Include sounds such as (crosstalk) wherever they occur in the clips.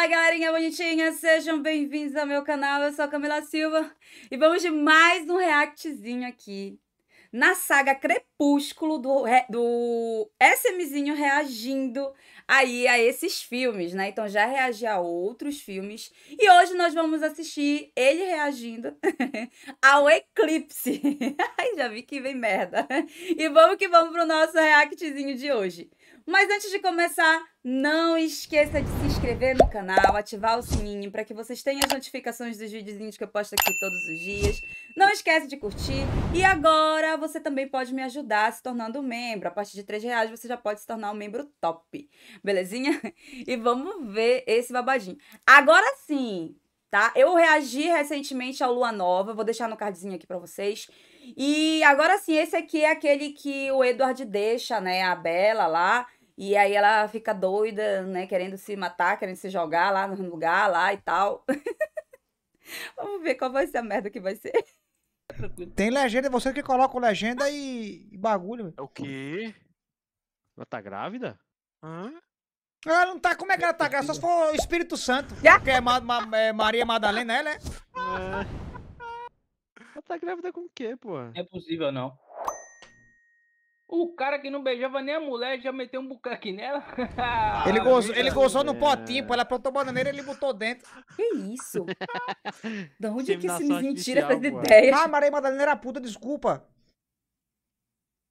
Fala galerinha bonitinha, sejam bem-vindos ao meu canal, eu sou a Camila Silva e vamos de mais um reactzinho aqui na saga Crepúsculo do, do SMzinho reagindo aí a esses filmes, né? Então já reagi a outros filmes e hoje nós vamos assistir ele reagindo (laughs) ao Eclipse. (laughs) Ai, já vi que vem merda. E vamos que vamos pro nosso reactzinho de hoje. Mas antes de começar, não esqueça de se inscrever no canal, ativar o sininho para que vocês tenham as notificações dos videozinhos que eu posto aqui todos os dias. Não esquece de curtir. E agora você também pode me ajudar se tornando membro. A partir de 3 reais você já pode se tornar um membro top. Belezinha? (laughs) E vamos ver esse babadinho. Agora sim, tá? Eu reagi recentemente ao Lua Nova, vou deixar no cardzinho aqui para vocês. E agora sim, esse aqui é aquele que o Edward deixa, né, a Bela lá e aí ela fica doida, né? Querendo se matar, querendo se jogar lá no lugar, lá e tal. (laughs) Vamos ver qual vai ser a merda que vai ser. Tem legenda, é você que coloca legenda e, e bagulho. É o quê? Ela tá grávida? Hã? Ela não tá, como é que ela tá grávida? Só se for o Espírito Santo. que é, ma ma é Maria Madalena, ela é. é. Ela tá grávida com o quê, pô? Não é possível, não. O cara que não beijava nem a mulher já meteu um bucaque nela. (laughs) ele, ah, gozou, ele é gozou no potinho, pô. Ela plantou bananeira e ele botou dentro. Que isso? (laughs) da onde é que esse menino tira essas ideias? Ah, Maria Madalena puta, desculpa.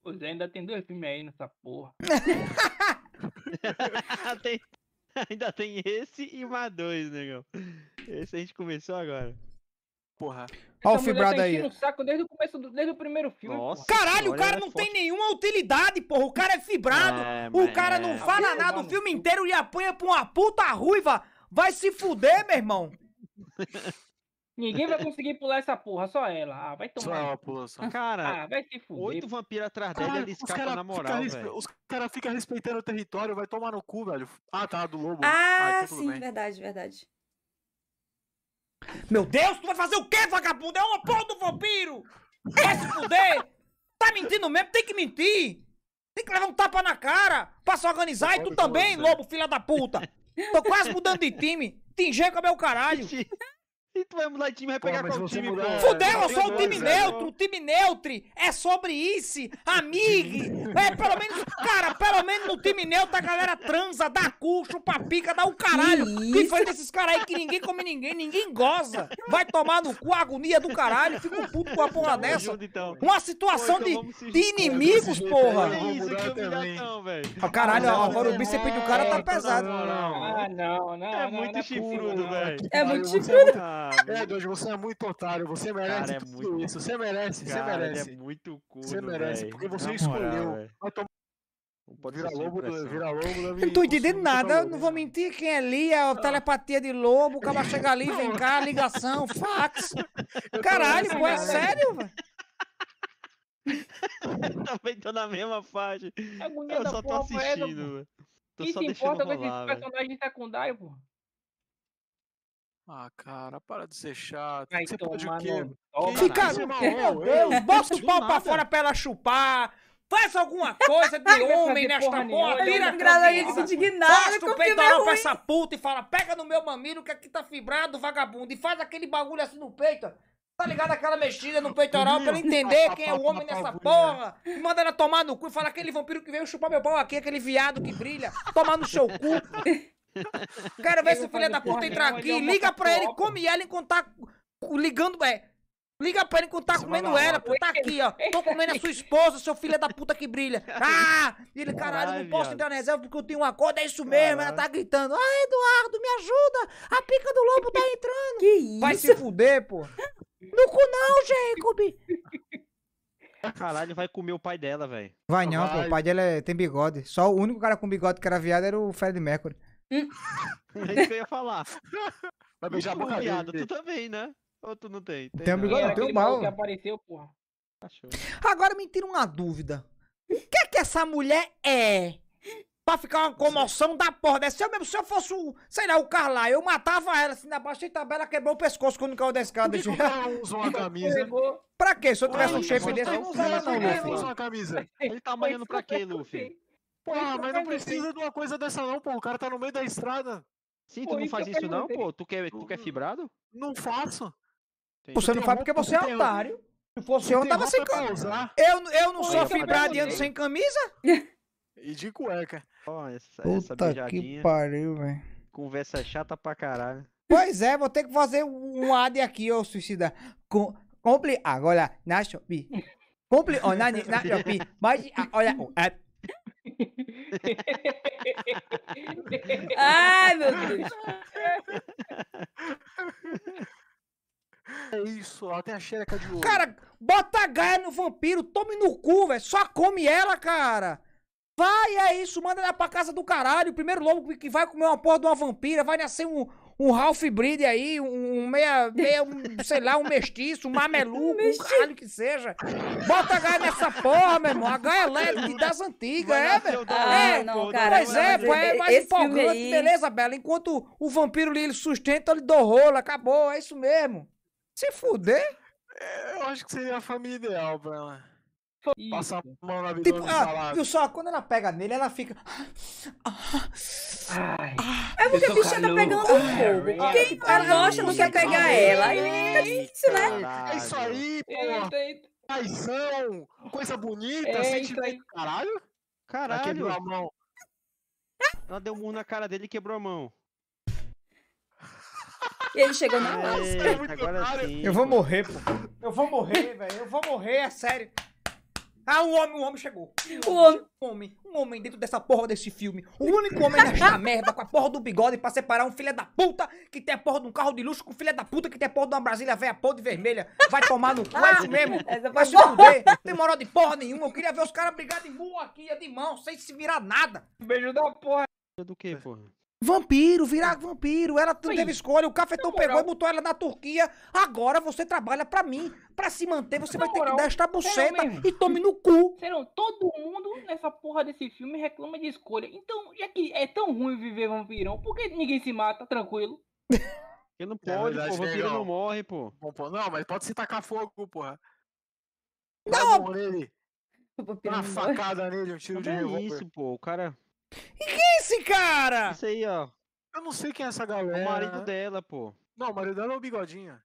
Pois é, ainda tem dois filmes aí nessa porra. (laughs) tem, ainda tem esse e mais dois, negão. Esse a gente começou agora. Porra. Olha o tá fibrado aí. saco desde o começo, do, desde o primeiro filme. Nossa, Caralho, o cara é não tem nenhuma utilidade, porra. O cara é fibrado. É, o cara é. não fala nada o filme inteiro e apanha pra uma puta ruiva. Vai se fuder, meu irmão. (laughs) Ninguém vai conseguir pular essa porra, só ela. Ah, vai tomar. Só ela pula só. Cara, ah, vai se fuder. Oito vampiros atrás dele, ele escapa cara na moral, velho. Os caras ficam respeitando o território, vai tomar no cu, velho. Ah, tá, do lobo. Ah, ah então sim, bem. verdade, verdade. Meu Deus, tu vai fazer o quê, vagabundo? É o porra do vampiro! Vai se fuder! Tá mentindo mesmo? Tem que mentir! Tem que levar um tapa na cara pra se organizar. e tu também, lobo, filha da puta! Tô quase mudando de time! Tingeco é meu caralho! (laughs) E tu vai mudar de time, vai pegar Pô, qual time, mudar... pô? Fudeu, eu sou um time né? neutro, um time neutre É sobre isso, amig. É, pelo menos, cara, pelo menos no time neutro a galera transa, dá cu, chupa pica, dá o um caralho. Que foi desses caras aí que ninguém come ninguém, ninguém goza. Vai tomar no cu a agonia do caralho, fica um puto com a porra Tamo dessa. Junto, então. Uma situação pô, então de, de inimigos, porra. Que isso, que humilhação, velho. Ah, caralho, agora o bíceps do cara tá, é, tá pesado. Não, ah, não, não. É muito é chifrudo, velho. É tá muito chifrudo. Ah, ah, é, Deus, você é muito otário, você merece cara, é tudo muito... isso, você merece, cara, é você né, merece. é muito curto. Você merece, véio. porque você Na escolheu. Moral, tomar Pode virar lobo, do, vira lobo da minha... Eu não tô entendendo nada, não vou mentir. Quem é ali, é a ah. telepatia de lobo, o cara chega ali, vem cá, ligação, fax. (laughs) Caralho, pô, é sério, velho? Eu (laughs) também tô na mesma página. É eu só tô porra, é, assistindo, velho. Tô Quem só se importa com esse personagem secundário, porra? Ah, cara, para de ser chato. Vai você pode o quê? Toma, Fica, meu Deus, bota o pau pra fora pra ela chupar. Faz alguma coisa de homem nesta porra, vira a indignado. Bota o peitoral pra essa puta e fala, pega no meu mamilo que aqui tá fibrado, vagabundo, e faz aquele bagulho assim no peito. Tá ligado aquela mexida no peitoral pra ela entender quem é o homem nessa né? porra? E manda ela tomar no cu e fala aquele vampiro que veio chupar meu pau aqui, aquele viado que brilha, tomar no seu cu. Quero ver se o filho da puta entrar aqui. Liga pra ele come ela enquanto tá ligando. É. Liga pra ele enquanto tá comendo ela, pô. Tá aqui, ó. Tô comendo a sua esposa, seu filho da puta que brilha. (laughs) Ah! Ele, caralho, não posso entrar na reserva porque eu tenho uma corda, é isso mesmo. Ela tá gritando. Ah, Eduardo, me ajuda! A pica do lobo tá entrando. (laughs) Que isso? Vai se fuder, pô. No cu não, Jacob! Caralho, vai comer o pai dela, velho. Vai não, vai. pô. O pai dela é, tem bigode. Só o único cara com bigode que era viado era o Fred Mercury. Hum. (laughs) É isso que eu ia falar. Vai beijar a boca piada, é tu também, né? Ou tu não tem? Tem, tem um não, tem o mal. Que apareceu, porra. Agora me tira uma dúvida. O que é que essa mulher é? Pra ficar uma comoção da porra dessa. Eu mesmo, se eu fosse, o, sei lá, o Carla, eu matava ela assim na baixa e tabela, quebrou o pescoço quando caiu da escada. Por que que ela (laughs) usa uma camisa? pra quê? Se eu tivesse Uai, um então shape desse, eu tá não usava não, Luffy. Ele usa uma camisa. Ele tá amanhando pra quê, Luffy? Pô, ah, mas não precisa de uma coisa dessa, não, pô. O cara tá no meio da estrada. Sim, pô, tu não então faz isso, não, pô. Tu quer, tu quer uhum. fibrado? Não faço. Entendi. Você não faz porque você é otário. Se fosse eu, eu tava sem camisa. Eu, eu não pô, sou fibrado e ando sem camisa? (laughs) E de cueca. Ó, oh, essa, Puta essa que pariu, velho. Conversa chata pra caralho. Pois é, vou ter que fazer um ad aqui, ô suicida. Com, compre agora na Shopee. Compre online na Shopee. (laughs) Mas, olha, (laughs) Ai, meu Deus. É isso, ela tem a xereca de ouro. Cara, bota a gaia no vampiro, tome no cu, velho. Só come ela, cara. Vai, é isso, manda ela pra casa do caralho. O primeiro lobo que vai comer uma porra de uma vampira, vai nascer um, um Ralph Breed aí, um meia, meia um, sei lá, um mestiço, um mameluco, (laughs) um caralho que seja. Bota a gaia nessa porra, meu irmão. A gaia é leve das antigas, é, velho? é, não, é cara. Pois é, pô, é mais empolgante, beleza, Bela? Enquanto o vampiro ele sustenta, ele do rolo, acabou, é isso mesmo. Se fuder. É, eu acho que seria a família ideal pra ela. Passa a mão na tipo, ah, viu só, quando ela pega nele, ela fica. Ai, ah, ah, é ah, porque a bichinha tá pegando fogo. Ah, é Quem ah, gosta não quer pegar ela. É isso, né? É isso aí, pô. Paixão, coisa bonita, sentimento. Caralho? Caralho. Ela a mão. Ela deu um murro na cara dele e quebrou a mão. E ele chegou na é, é agora sim, Eu vou morrer, pô. Eu vou morrer, velho. Eu vou morrer, é sério. Ah, o homem, um homem chegou. O homem. Um homem, um homem dentro dessa porra desse filme. O único homem desta (laughs) merda com a porra do bigode pra separar um filho da puta que tem a porra de um carro de luxo com um filho da puta que tem a porra de uma Brasília velha podre vermelha. Vai tomar no cu, é isso ah, mesmo. (laughs) Vai se fuder. tem moral de porra nenhuma. Eu queria ver os caras brigarem de boa aqui, de mão, sem se virar nada. Beijo da porra. Do que, é. porra? Vampiro, virar vampiro. Ela não teve escolha. O cafetão pegou e botou ela na Turquia. Agora você trabalha pra mim. Pra se manter, você na vai moral. ter que dar esta buceta e tome no cu. Serão, todo mundo nessa porra desse filme reclama de escolha. Então, já que é tão ruim viver vampirão, por que ninguém se mata tranquilo? (laughs) Porque não é pode, é pô. Vampiro não morre, pô. Não, mas pode se tacar fogo, porra. Não! Uma facada nele, um tiro de revólver. É isso, pô. O cara... E quem é esse cara? Isso aí, ó. Eu não sei quem é essa galera. É o marido dela, pô. Não, o marido dela é o bigodinha. É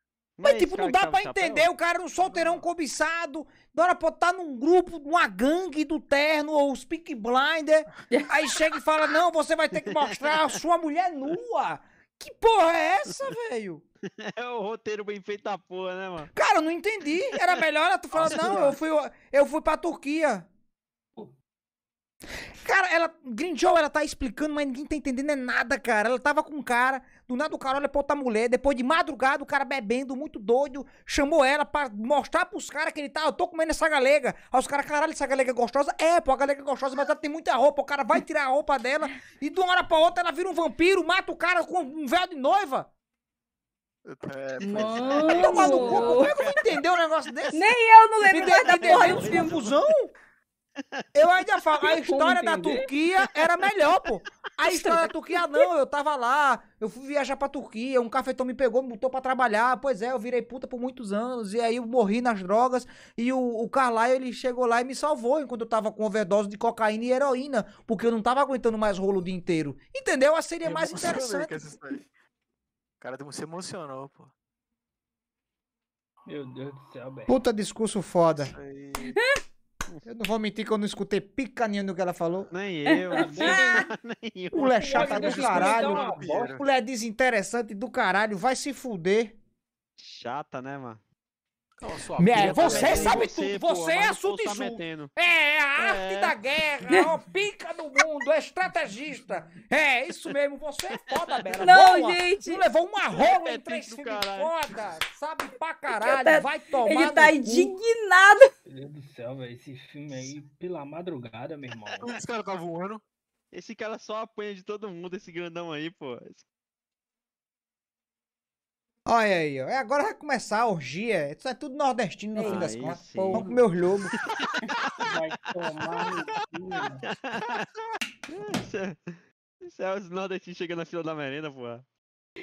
Mas, Mas tipo, não dá pra entender, o cara era é um solteirão cobiçado, da hora pra estar num grupo, numa gangue do terno, ou os Pink Blinder, (laughs) aí chega e fala, não, você vai ter que mostrar a sua mulher nua. Que porra é essa, velho? (laughs) É o roteiro bem feito da porra, né, mano? Cara, eu não entendi, era melhor ela falar, não, eu fui, eu fui pra Turquia. Cara, ela. Grinjol, ela tá explicando, mas ninguém tá entendendo é nada, cara. Ela tava com um cara, do nada o cara olha pra outra mulher, depois de madrugada, o cara bebendo, muito doido, chamou ela pra mostrar pros caras que ele tá, ah, eu tô comendo essa galega. Aí os caras, caralho, essa galega é gostosa? É, pô, a galega é gostosa, mas ela tem muita roupa, o cara vai tirar a roupa dela, e de uma hora pra outra ela vira um vampiro, mata o cara com um véu de noiva. É, mas... É. Tomar no cu, como é que eu vou entender um negócio desse? Nem eu não lembro. Me deu, me deu aí uns confusão. Eu ainda falo, a história da Turquia era melhor, pô. A (laughs) história da Turquia não, eu tava lá, eu fui viajar pra Turquia, um cafetão me pegou, me botou pra trabalhar, pois é, eu virei puta por muitos anos, e aí eu morri nas drogas, e o, o Carlyle, ele chegou lá e me salvou, enquanto eu tava com overdose de cocaína e heroína, porque eu não tava aguentando mais rolo o dia inteiro. Entendeu? A seria mais é é interessante. Cara, você emocionou, pô. Meu Deus do céu, velho. Puta discurso foda. Isso aí. (laughs) Eu não vou mentir que eu não escutei pica nenhuma do que ela falou. (laughs) Nem eu, nem eu. Mulher chata do caralho. é desinteressante do caralho, vai se fuder. Chata, né, mano? Então, é, tá você sabe você, tudo, porra, você é tá assunto é, é, a arte é. da guerra, é o pica do mundo, é estrategista. É, isso mesmo, você é foda, Bela. Não, Boa. gente. Tu levou uma rola entre é em três filmes foda, sabe pra caralho, tá, vai tomar. Ele tá indignado. Meu Deus do céu, velho, esse filme aí, pela madrugada, meu irmão. Esse cara tá voando. Esse cara só apanha de todo mundo, esse grandão aí, pô. Esse Olha aí, ó. É, agora vai começar a orgia. Isso é tudo nordestino no Ei, fim das contas. Sim. Vamos meu os lobos. vai tomar Isso é os nordestinos chegando na fila da merenda, porra.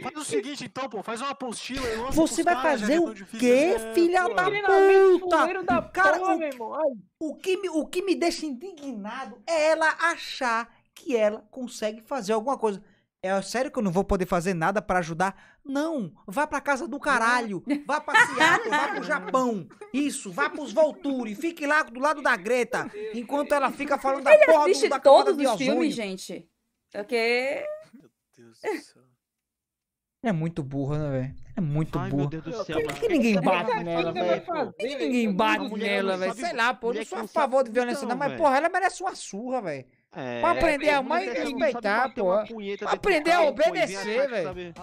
Faz o seguinte então, pô, faz uma apostila Você vai caras, fazer é o quê, assim, né? filha da puta? Da Cara, porra, o, o, que me, o que me deixa indignado é ela achar que ela consegue fazer alguma coisa. É sério que eu não vou poder fazer nada para ajudar? Não, vá pra casa do caralho, vá pra Seattle, vá pro Japão. Isso, vá pros Volturi, fique lá do lado da Greta, enquanto ela fica falando da Ele porra do, da todos os filmes, gente. É ok. Meu Deus do céu. É muito burra, né, velho? É muito Ai, burra. Meu Deus do céu, por que, que ninguém bate nela, velho? Por que ninguém bate nela, velho? Sei lá, pô, não sou a favor de violência, não, mas, porra, ela merece uma surra, velho. É, pra aprender é, a mãe e respeitar, pô. Aprender a obedecer, velho.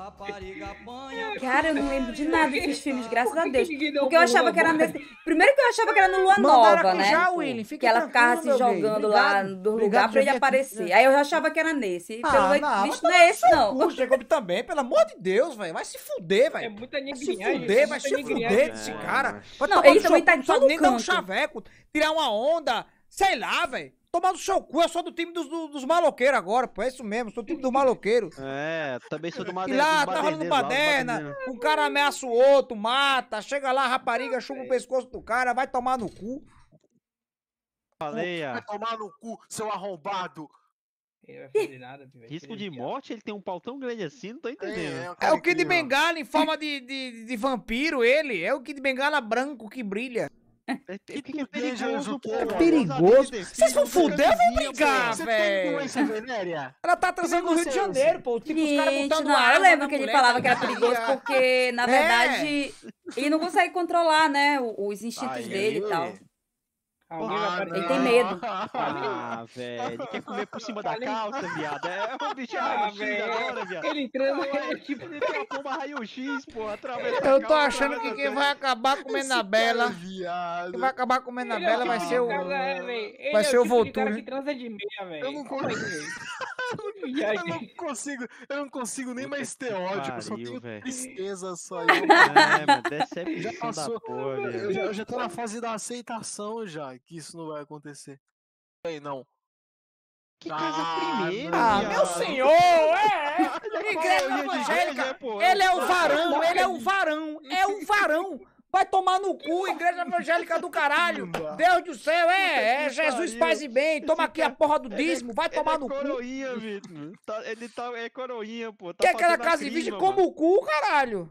Cara, eu não lembro de nada desses filmes, graças a Deus. Porque eu achava que era nesse. Primeiro que eu achava que era no Lua Nova, né? que ela ficava se jogando lá no lugar pra ele aparecer. Aí eu já achava que era nesse. Pelo ah, visto, tá não é esse, não. Jacob também, pelo amor de Deus, velho. Vai se fuder, é velho. É muita Se fuder, é, vai se fuder desse cara. Não, ele também tá em todo canto. Nem dar um chaveco, tirar uma onda. Sei lá, velho tomar no seu cu, eu sou do time dos, dos maloqueiros agora, pô. É isso mesmo, sou do time do maloqueiro. (laughs) É, também sou do madeira. E lá, tá rolando baderna, um cara ameaça o outro, mata, chega lá, rapariga, chupa o é. pescoço do cara, vai tomar no cu. falei Vai tomar no cu, seu arrombado. Risco de morte? Ele tem um pau tão grande assim? Não tô entendendo. É, é, é o Kid Bengala em forma de, de, de vampiro, ele. É o Kid Bengala branco que brilha. É, perigoso, perigoso. Vocês vão fuder vão brigar, velho? Ela tá transando no Rio de Janeiro, pô. Tipo, os caras botando não, Eu lembro que ele falava tá que era perigoso porque, na é. verdade, ele não consegue controlar, né, os instintos dele e tal. Ah, ele tem medo. Ah, velho. quer comer por cima da calça, viado. É um bicho ah, é agora, viado. Ele entrando ele tem uma pomba raio-x, pô. Eu tô achando que quem vai acabar comendo a é Bela. Quem tipo vai acabar comendo a Bela vai ser o. É, vai ser o tipo Volturi. Eu não consigo. (laughs) eu não consigo, eu não consigo nem Puta mais ter ódio, pariu, só tenho véio. tristeza só. (laughs) Eu... É, mano, já passou, da porra, eu, já, eu já tô na fase da aceitação já, que isso não vai acontecer. Aí, não. Que casa ah, primeira? Ah, meu senhor! É! é. é. (laughs) Igreja é é, evangélica! Ele é o varão, ele é o varão, é o varão! Vai tomar no cu, igreja evangélica do caralho. Deus do céu, é, é Jesus paz e bem. Toma aqui a porra do é- dízimo, vai tomar é no cu. Ele é coroinha, Vitor. Tá, ele tá, é coroinha, pô. Tá Quer é aquela casa e virgem como o cu, caralho.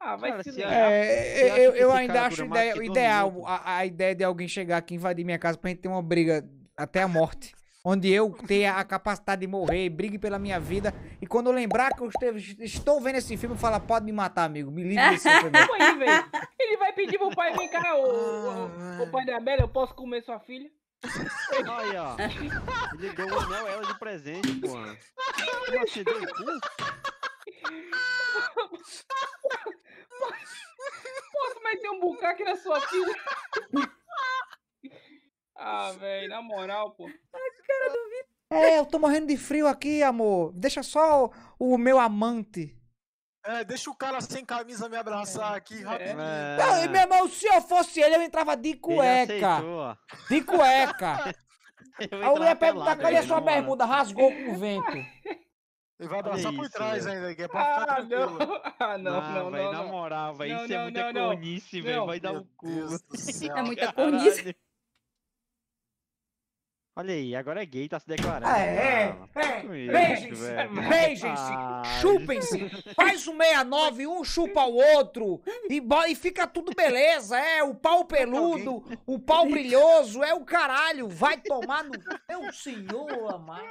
Ah, vai Cara, se é, eu, eu ainda acho ideal, ideal a, a ideia de alguém chegar aqui e invadir minha casa pra gente ter uma briga até a morte onde eu tenha a capacidade de morrer, brigue pela minha vida. E quando lembrar que eu esteve, estou vendo esse filme, fala, pode me matar, amigo. Me livre desse filme. Aí, (laughs) Ele vai pedir pro pai, vem cá, o o ah, pai da Bela, eu posso comer sua filha? Aí, ó. Ele deu o anel ela de presente, porra. Assim? te deu o cu? Posso meter um bucaque na sua filha? Ah, velho, na moral, pô. É, eu tô morrendo de frio aqui, amor. Deixa só o, o meu amante. É, deixa o cara sem camisa me abraçar é, aqui, é. rapidinho. É. Não, e meu irmão, se eu fosse ele, eu entrava de cueca. De cueca. (laughs) A Aí eu ia perguntar, cadê é a sua bermuda? Rasgou com o vento. Ele vai abraçar por trás ainda, que é pra ficar ah, Não. (laughs) Ah, não, não, não, vai não. Na moral, velho, isso é muita cornice, velho, vai dar o cu. (laughs) É muita cornice. Olha aí, agora é gay, tá se declarando. Ah, é, ah, é, é. Beijem-se, beijem-se, chupem-se. Faz o 69, um chupa o outro e, e fica tudo beleza. É o pau peludo, o pau (laughs) brilhoso, é o caralho. Vai tomar no É o senhor, amado.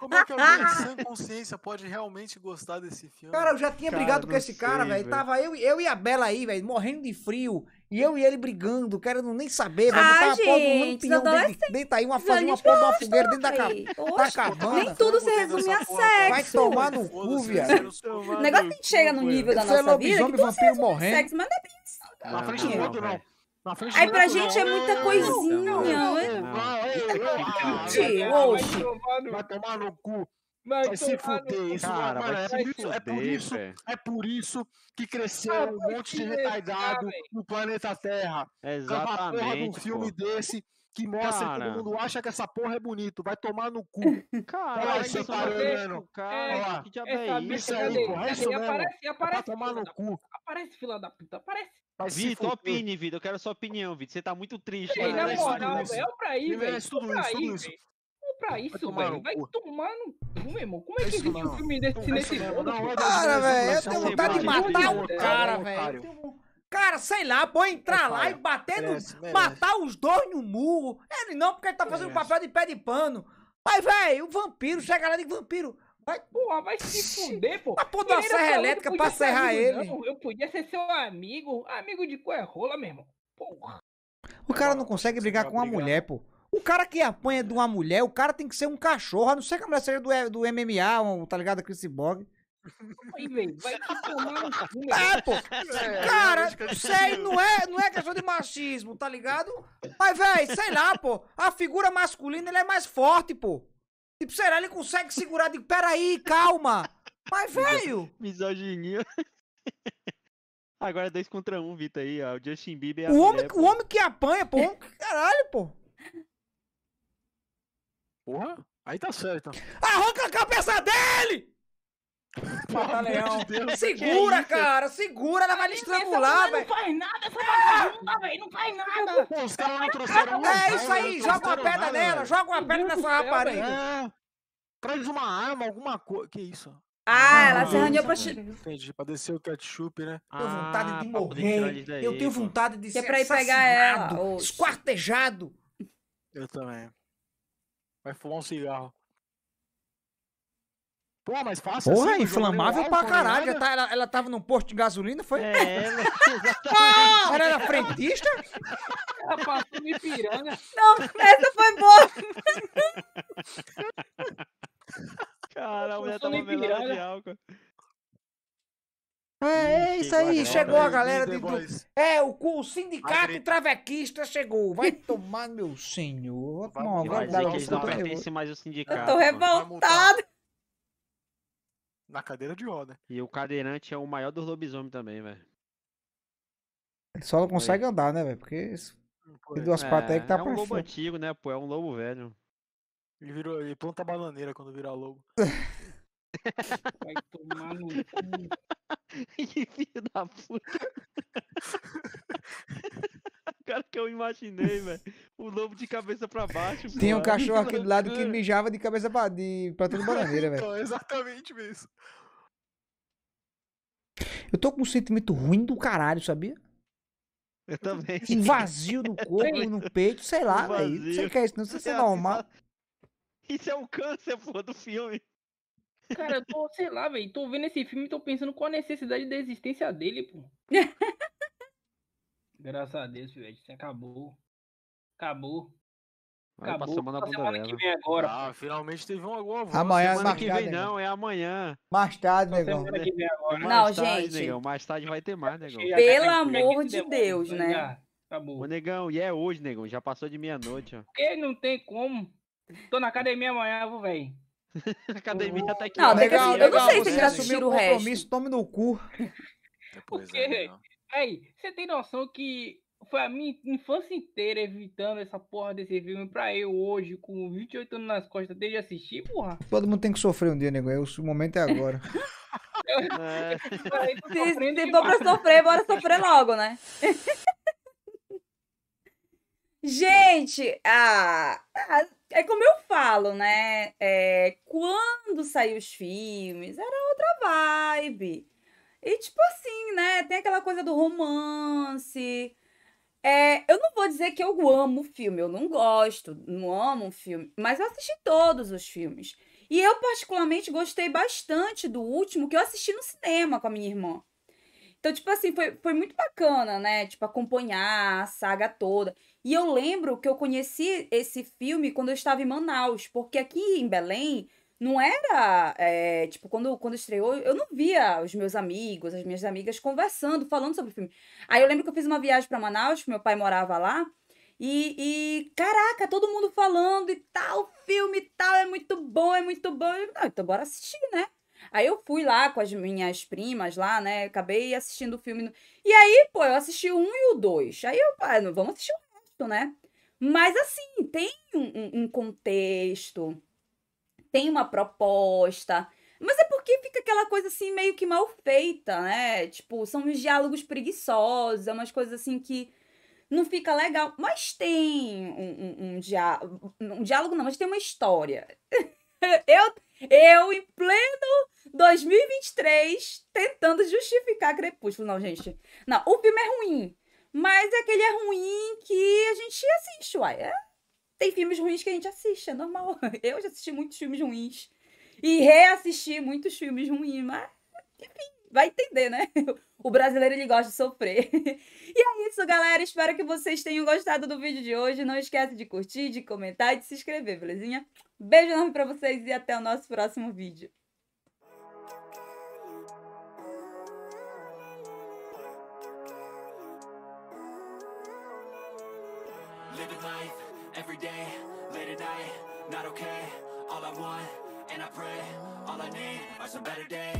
Como é que alguém sem consciência pode realmente gostar desse filme? Cara, eu já tinha cara, brigado com esse cara, velho. Tava eu, eu e a Bela aí, velho, morrendo de frio. E eu e ele brigando, querendo nem saber, vai ah, botar gente, a porra um lampião dentro, dentro aí, uma, fazer uma porra de uma fogueira dentro da, da cabana. Nem tudo se resume a sexo. Vai tomar no cu, viado. O negócio que chega no nível da nossa vida é lobisomem, vampiro morrendo. sexo, manda bem isso. Na frente do outro, não. Aí pra gente é muita coisinha. Não, não, não, não, não, Vai, vai se fuder, isso cara, cara, é, por isso, é por isso, é por isso que cresceu ah, um monte de retardado cara, no planeta Terra. Exatamente. um filme desse que mostra cara. que todo mundo acha que essa porra é bonito, vai tomar no cu. (laughs) Cara, Olha isso, é caralho, cara. Que diabo é, é isso? aí, porra, é isso mesmo. Aparece, é aparece, tomar no cu. Aparece, filha da puta, aparece. Mas Vitor, opine, Vitor, eu quero sua opinião, Vitor. Você tá muito triste. Ei, na moral, é pra ir, velho. tudo isso, tudo isso pra isso, velho. Vai tomar no cu, meu irmão. Como é que existe um filme desse, nesse mundo? Cara, velho, eu tenho vontade de matar o cara, velho. Cara, sei lá, põe entrar lá e bater no. Matar os dois no murro. Ele não, porque ele tá fazendo papel de pé de pano. Mas, velho, o vampiro, chega lá de vampiro. Vai, porra, vai se fuder, pô. a pô, dá serra elétrica pra serrar ele. Não, eu podia ser seu amigo, amigo de coerrola, é meu irmão. Porra. O cara não consegue brigar com uma mulher, pô. O cara que apanha de uma mulher, o cara tem que ser um cachorro, a não ser que a mulher seja do, é, do MMA, um, tá ligado? A Chris Borg. Aí, velho, vai um (laughs) É, pô. É, é cara, isso aí não é, não é questão de machismo, tá ligado? Mas, velho, sei lá, pô. A figura masculina, ele é mais forte, pô. Tipo, sei lá, ele consegue segurar. pera peraí, calma. Mas, velho. Misoginia. (laughs) Agora é contra 1, um, Vitor aí, ó. O Justin Bieber. É o, homem, o homem que apanha, pô. Caralho, pô. Porra, aí tá certo. Então. Arranca a cabeça dele! (laughs) Mata Leão. segura, é cara, segura, ela vai lhe estrangular, velho. Não faz nada, essa vagabunda, velho, não faz nada. Os caras não trouxeram É isso aí, joga uma pedra nada, nela, véio. joga uma pedra nessa rapariga. É. Traz uma arma, alguma coisa. Que isso? Ah, ah ela se arranhou pra. Né? Entendi, pra descer o ketchup, né? Eu tenho vontade de ah, morrer. eu tenho vontade de ser. Que é pra ir pegar ela. Esquartejado. Eu também. Vai fumar um cigarro. Pô, mas fácil Porra, assim, inflamável ar, pra caralho. Ela, tá, ela, ela tava num posto de gasolina, foi? É, (laughs) ela, ah, ela era frentista? Ela passou no Ipiranga. Não, essa foi boa. Cara, a mulher tava melada de álcool. É, é isso aí, chegou a galera de. É, o, o sindicato travequista chegou. Vai tomar, meu senhor. Vai, não, vai que não pertence mais ao sindicato. Eu tô revoltado. Na cadeira de roda. E o cadeirante é o maior dos lobisomens também, velho. Ele só não consegue é. andar, né, velho? Porque tem duas é, patas aí que tá É um parecendo. lobo antigo, né, pô? É um lobo velho. Ele, virou, ele planta bananeira quando virar lobo. (laughs) Vai tomar no cu. (laughs) que filho da puta. (laughs) Cara que eu imaginei, velho. O lobo de cabeça pra baixo. Tem um cachorro aqui do lado que mijava de cabeça pra, de, pra toda bananeira, velho. Então, (laughs) exatamente isso. Eu tô com um sentimento ruim do caralho, sabia? Eu também. Um vazio no corpo, no peito, sei lá, velho. Não sei o que é isso, não sei se é, é normal. Isso é um câncer, pô, do filme. Cara, eu tô, sei lá, velho, tô vendo esse filme e tô pensando qual a necessidade da existência dele, pô. (laughs) Graças a Deus, velho, acabou. Acabou. Vai acabou. Semana, semana que vem agora. Ah, finalmente teve um alguma voz. Amanhã assim, semana que tarde, vem negão. não, é amanhã. Mais tarde, então, negão. Semana que vem agora. Não, mais tarde, gente. Negão. Mais tarde vai ter mais, negão. Pelo amor de Deus, tá né? Acabou. Ô, negão, e é hoje, negão. Já passou de meia-noite, ó. Porque não tem como. Tô na academia amanhã, vou, velho. (laughs) academia tá até que. Não, legal, eu legal, não sei se ele assumir o resto. compromisso, tome no cu. (laughs) Porque, é, aí, você tem noção que foi a minha infância inteira evitando essa porra desse filme pra eu hoje, com 28 anos nas costas, desde assistir, porra. Todo mundo tem que sofrer um dia, nego. É o momento é agora. eu, (laughs) é. Eu se, se for pra sofrer, bora sofrer logo, né? Gente, ah, ah é como eu falo, né? É, quando saiu os filmes, era outra vibe. E tipo assim, né? Tem aquela coisa do romance. É, eu não vou dizer que eu amo filme, eu não gosto, não amo filme, mas eu assisti todos os filmes. E eu, particularmente, gostei bastante do último que eu assisti no cinema com a minha irmã. Então, tipo assim, foi, foi muito bacana, né? Tipo, acompanhar a saga toda. E eu lembro que eu conheci esse filme quando eu estava em Manaus, porque aqui em Belém não era. É, tipo, quando, quando estreou, eu não via os meus amigos, as minhas amigas conversando, falando sobre o filme. Aí eu lembro que eu fiz uma viagem para Manaus, que meu pai morava lá. E, e, caraca, todo mundo falando e tal, filme e tal, é muito bom, é muito bom. Eu, não, ah, então bora assistir, né? Aí eu fui lá com as minhas primas lá, né? Acabei assistindo o filme. No... E aí, pô, eu assisti o um e o dois. Aí eu, pá, vamos assistir o resto, né? Mas assim, tem um, um contexto, tem uma proposta. Mas é porque fica aquela coisa assim meio que mal feita, né? Tipo, são uns diálogos preguiçosos, é umas coisas assim que não fica legal. Mas tem um, um, um diálogo. Um diálogo não, mas tem uma história. (laughs) eu, eu, em pleno 2023, tentando justificar Crepúsculo. Não, gente. Não, o filme é ruim. Mas é aquele é ruim que a gente assiste, uai. É? Tem filmes ruins que a gente assiste, é normal. (laughs) Eu já assisti muitos filmes ruins. E reassisti muitos filmes ruins, mas, enfim, vai entender, né? (laughs) O brasileiro, ele gosta de sofrer. E é isso, galera. Espero que vocês tenham gostado do vídeo de hoje. Não esquece de curtir, de comentar e de se inscrever, belezinha? Beijo enorme pra vocês e até o nosso próximo vídeo. Living life every day, late at night, not okay. All I want, and I pray, all I need are some better days.